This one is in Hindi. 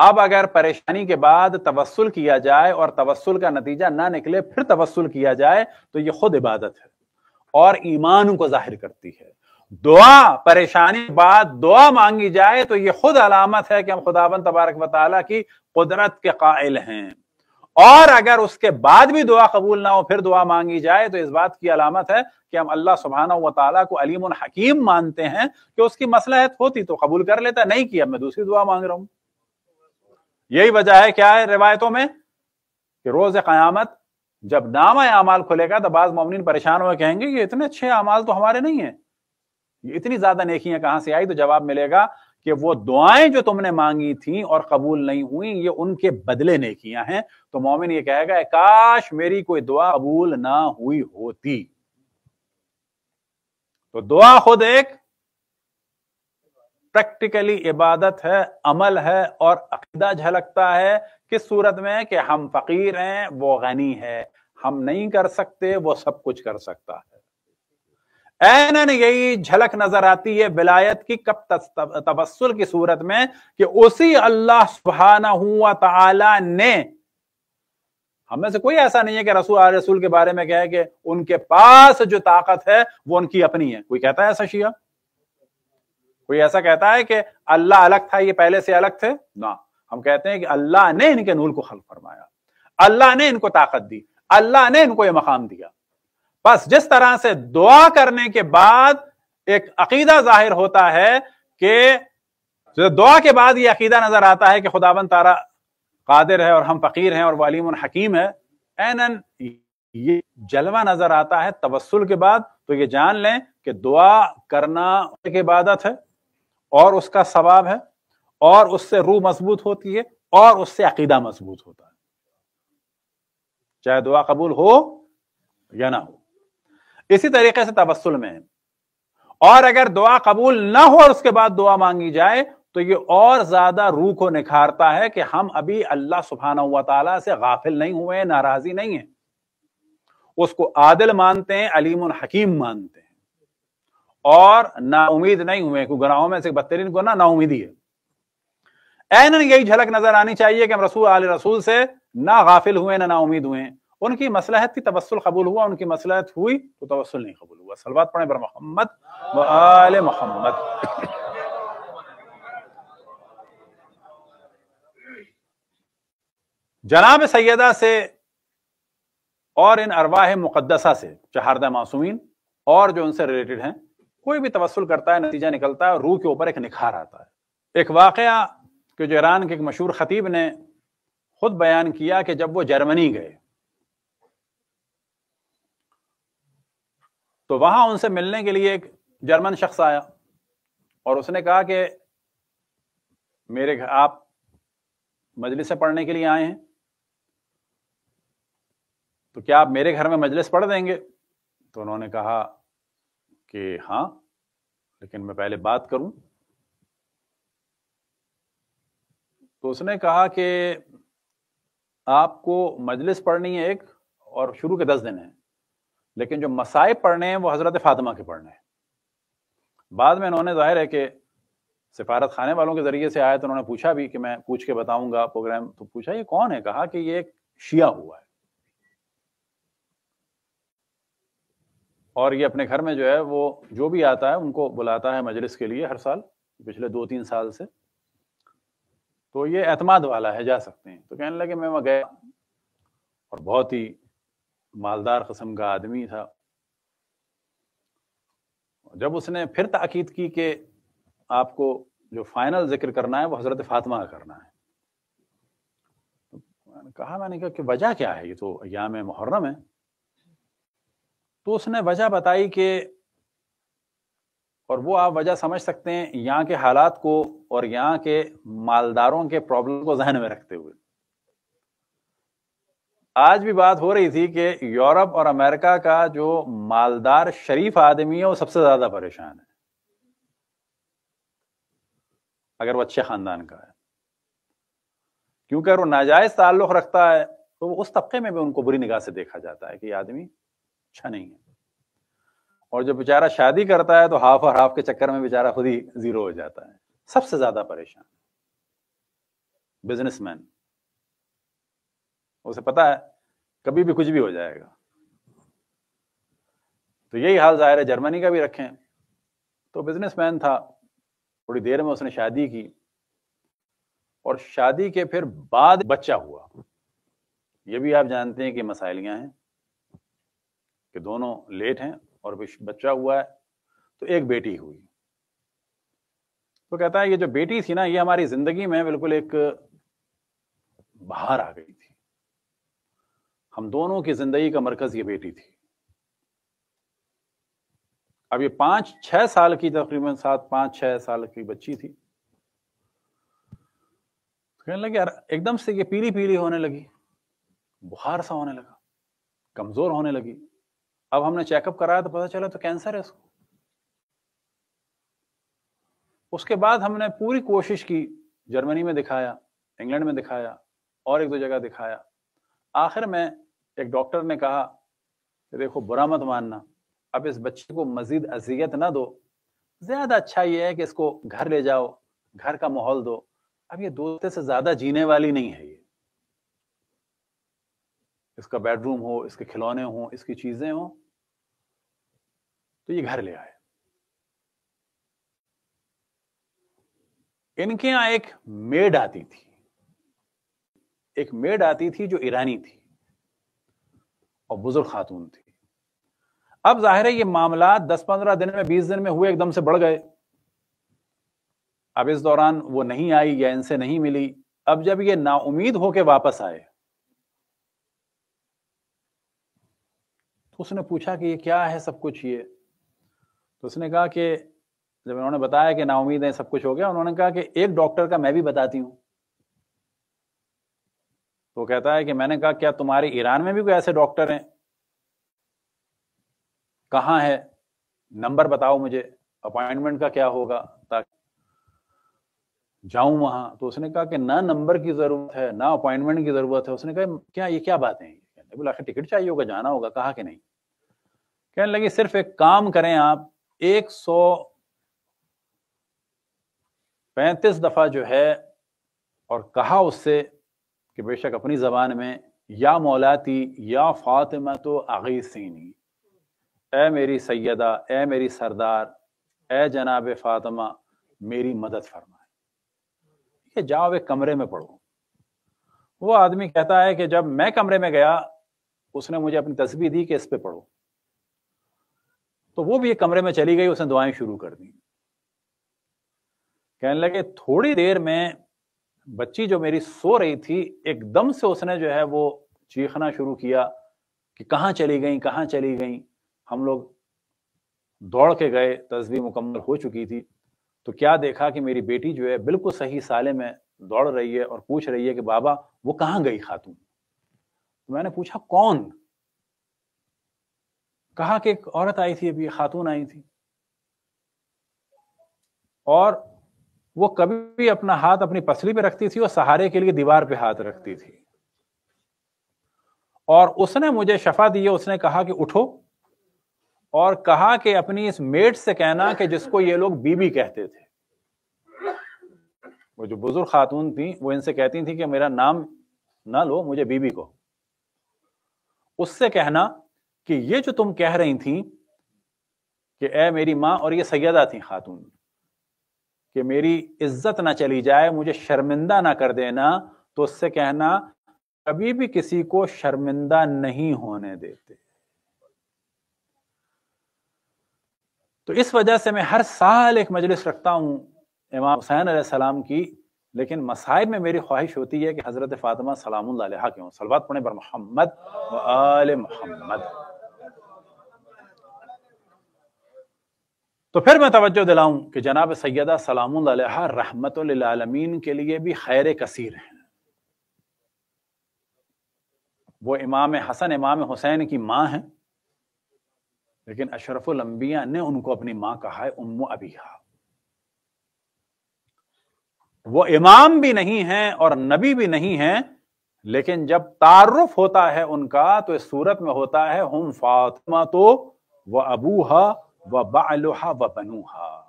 अब अगर परेशानी के बाद तवस्ल किया जाए और तवस्ल का नतीजा ना निकले फिर तवस्ल किया जाए तो ये खुद इबादत है और ईमान को जाहिर करती है दुआ परेशानी के बाद दुआ मांगी जाए तो ये खुद अलामत है कि हम खुदाबन तबारक वाली की कुदरत के कायल हैं और अगर उसके बाद भी दुआ कबूल ना हो फिर दुआ मांगी जाए तो इस बात की अलामत है कि हम अल्लाह सुबहाना वाली को अलीम हकीम मानते हैं कि उसकी मसलहत होती तो कबूल कर लेता नहीं किया मैं दूसरी दुआ मांग रहा हूं यही वजह है क्या है रिवायतों में कि रोज क्यामत जब नाम अमाल खुलेगा तो बाज ममिन परेशान हुए कहेंगे कि इतने अच्छे अमाल तो हमारे नहीं है ये इतनी ज्यादा नेकियां कहां से आई तो जवाब मिलेगा कि वो दुआएं जो तुमने मांगी थी और कबूल नहीं हुई ये उनके बदले नेकियां हैं तो मोमिन ये कहेगा काश मेरी कोई दुआ कबूल ना हुई होती तो दुआ खुद एक प्रैक्टिकली इबादत है अमल है और अकीदा झलकता है किस सूरत में कि हम फकीर हैं वो गनी है हम नहीं कर सकते वो सब कुछ कर सकता है एनन यही झलक नजर आती है विलायत की कब तबसुल की सूरत में कि उसी अल्लाह सुबहाना हुआ ताला ने हमें से कोई ऐसा नहीं है कि रसूल रसूल के बारे में कहे कि उनके पास जो ताकत है वो उनकी अपनी है कोई कहता है ऐसा शिया कोई ऐसा कहता है कि अल्लाह अलग था ये पहले से अलग थे ना हम कहते हैं कि अल्लाह ने इनके नूर को खल फरमाया अल्लाह ने इनको ताकत दी अल्लाह ने इनको ये मकाम दिया बस जिस तरह से दुआ करने के बाद एक अकीदा जाहिर होता है कि दुआ के बाद ये अकीदा नजर आता है कि खुदाबंद तारा कादिर है और हम फकीर हैं और वालीम हकीम है एन एन ये जलवा नजर आता है तवस्ल के बाद तो ये जान लें कि दुआ करना एक इबादत है और उसका सवाब है और उससे रूह मजबूत होती है और उससे अकीदा मजबूत होता है चाहे दुआ कबूल हो या ना हो इसी तरीके से तबस्ल में है और अगर दुआ कबूल ना हो और उसके बाद दुआ मांगी जाए तो ये और ज्यादा रूह को निखारता है कि हम अभी अल्लाह सुबहाना हुआ तला से गाफिल नहीं हुए नाराजी नहीं है उसको आदिल मानते हैं अलीम हकीम मानते हैं और नाउमीद नहीं हुए गुनाहों में से बदतरीन गुना नाउमीदी है एन यही झलक नजर आनी चाहिए कि हम रसूल आल रसूल से ना गाफिल हुए ना नाउमीद हुए उनकी मसलहत की तवसल कबूल हुआ उनकी मसलहत हुई तो तवसल नहीं कबूल हुआ सलवात पढ़े बर मोहम्मद आल मोहम्मद जनाब सैदा से और इन अरवाह मुकदसा से चहारदा मासूमीन और जो उनसे रिलेटेड हैं कोई भी तवसल करता है नतीजा निकलता है रूह के ऊपर एक निखार आता है एक वाक़ कि जो ईरान के एक मशहूर खतीब ने खुद बयान किया कि जब वो जर्मनी गए तो वहां उनसे मिलने के लिए एक जर्मन शख्स आया और उसने कहा कि मेरे घर आप मजलिस से पढ़ने के लिए आए हैं तो क्या आप मेरे घर में मजलिस पढ़ देंगे तो उन्होंने कहा कि हाँ लेकिन मैं पहले बात करूं तो उसने कहा कि आपको मजलिस पढ़नी है एक और शुरू के दस दिन है लेकिन जो मसाए पढ़ने हैं वो हज़रत फ़ातिमा के पढ़ने हैं बाद में उन्होंने जाहिर है कि सिफारत खाने वालों के ज़रिए से आया तो उन्होंने पूछा भी कि मैं पूछ के बताऊंगा प्रोग्राम तो पूछा ये कौन है कहा कि ये एक शिया हुआ है और ये अपने घर में जो है वो जो भी आता है उनको बुलाता है मजलिस के लिए हर साल पिछले दो तीन साल से तो ये एतमाद वाला है जा सकते हैं तो कहने लगे मैं वहाँ गया और बहुत ही मालदार कस्म का आदमी था जब उसने फिर ताकीद की कि आपको जो फाइनल जिक्र करना है वो हज़रत फातिमा का करना है तो मैंने कहा मैंने कहा कि वजह क्या है ये तो अयाम मुहर्रम है तो उसने वजह बताई कि और वो आप वजह समझ सकते हैं यहाँ के हालात को और यहाँ के मालदारों के प्रॉब्लम को जहन में रखते हुए आज भी बात हो रही थी कि यूरोप और अमेरिका का जो मालदार शरीफ आदमी है वो सबसे ज्यादा परेशान है अगर वो अच्छे खानदान का है क्योंकि अगर वो नाजायज ताल्लुक रखता है तो उस तबके में भी उनको बुरी निगाह से देखा जाता है कि आदमी अच्छा नहीं है और जब बेचारा शादी करता है तो हाफ और हाफ के चक्कर में बेचारा खुद ही जीरो हो जाता है सबसे ज्यादा परेशान बिजनेसमैन उसे पता है कभी भी कुछ भी हो जाएगा तो यही हाल जाहिर है जर्मनी का भी रखें तो बिजनेसमैन था थोड़ी देर में उसने शादी की और शादी के फिर बाद बच्चा हुआ ये भी आप जानते हैं कि मसाइलियां हैं कि दोनों लेट हैं और बच्चा हुआ है तो एक बेटी हुई तो कहता है ये जो बेटी थी ना ये हमारी जिंदगी में बिल्कुल एक बाहर आ गई थी हम दोनों की जिंदगी का मरकज ये बेटी थी अब ये पांच छह साल की तकरीबन सात पांच छह साल की बच्ची थी कहने लगे यार एकदम से ये पीली पीली होने लगी बुखार सा होने लगा कमजोर होने लगी अब हमने चेकअप कराया तो पता चला तो कैंसर है उसको उसके बाद हमने पूरी कोशिश की जर्मनी में दिखाया इंग्लैंड में दिखाया और एक दो जगह दिखाया आखिर में एक डॉक्टर ने कहा कि देखो बुरा मत मानना अब इस बच्चे को मजीद अजियत ना दो ज्यादा अच्छा ये है कि इसको घर ले जाओ घर का माहौल दो अब ये दोस्ते से ज्यादा जीने वाली नहीं है ये इसका बेडरूम हो इसके खिलौने हो इसकी चीजें हों तो ये घर ले आए इनके यहां एक मेड आती थी एक मेड आती थी जो ईरानी थी और बुजुर्ग खातून थी अब जाहिर है ये मामला 10-15 दिन में 20 दिन में हुए एकदम से बढ़ गए अब इस दौरान वो नहीं आई या इनसे नहीं मिली अब जब ये नाउमीद होके वापस आए तो उसने पूछा कि ये क्या है सब कुछ ये तो उसने कहा कि जब उन्होंने बताया कि ना उम्मीद है सब कुछ हो गया उन्होंने कहा कि एक डॉक्टर का मैं भी बताती हूँ तो कहता है कि मैंने कहा क्या तुम्हारे ईरान में भी कोई ऐसे डॉक्टर हैं कहाँ है नंबर बताओ मुझे अपॉइंटमेंट का क्या होगा ताकि जाऊं वहां तो उसने कहा कि ना नंबर की जरूरत है ना अपॉइंटमेंट की जरूरत है उसने कहा क्या ये क्या बात है बोला टिकट चाहिए होगा जाना होगा कहा कि नहीं कहने लगी सिर्फ एक काम करें आप एक सौ पैंतीस दफ़ा जो है और कहा उससे कि बेशक अपनी ज़बान में या मौलाती या फातिमा तो आगीसीनी ए मेरी सैदा ए मेरी सरदार ए जनाब फातिमा मेरी मदद फरमाए ये जाओ एक कमरे में पढ़ो वो आदमी कहता है कि जब मैं कमरे में गया उसने मुझे अपनी तस्वीर दी कि इस पे पढ़ो तो वो भी एक कमरे में चली गई उसने दुआएं शुरू कर दी कहने लगे थोड़ी देर में बच्ची जो मेरी सो रही थी एकदम से उसने जो है वो चीखना शुरू किया कि कहाँ चली गई कहाँ चली गई हम लोग दौड़ के गए तस्वीर मुकम्मल हो चुकी थी तो क्या देखा कि मेरी बेटी जो है बिल्कुल सही साले में दौड़ रही है और पूछ रही है कि बाबा वो कहाँ गई खातून तो मैंने पूछा कौन कहा कि एक औरत आई थी अभी खातून आई थी और वो कभी भी अपना हाथ अपनी पसली पे रखती थी और सहारे के लिए दीवार पे हाथ रखती थी और उसने मुझे शफा दी उसने कहा कि उठो और कहा कि अपनी इस मेट से कहना कि जिसको ये लोग बीबी कहते थे वो जो बुजुर्ग खातून थी वो इनसे कहती थी कि मेरा नाम ना लो मुझे बीबी को उससे कहना कि ये जो तुम कह रही थी कि ए मेरी माँ और ये सैदा थी खातून कि मेरी इज्जत ना चली जाए मुझे शर्मिंदा ना कर देना तो उससे कहना कभी भी किसी को शर्मिंदा नहीं होने देते तो इस वजह से मैं हर साल एक मजलिस रखता हूं इमाम हुसैन सलाम की लेकिन मसाइब में मेरी ख्वाहिश होती है कि हज़रत फ़ातिमा सलाम क्यों सलवात पढ़े पर मोहम्मद मोहम्मद तो फिर मैं तवज्जो दिलाऊं कि जनाब सैदा सलाम रहमत आलमीन के लिए भी खैर कसीर हैं वो इमाम हसन इमाम हुसैन की माँ हैं लेकिन अशरफुलंबिया ने उनको अपनी माँ कहा है उम्म अबीहा वो इमाम भी नहीं हैं और नबी भी नहीं हैं लेकिन जब तारुफ होता है उनका तो इस सूरत में होता है हम फातिमा तो वह अबूहा وبعلها وبنوها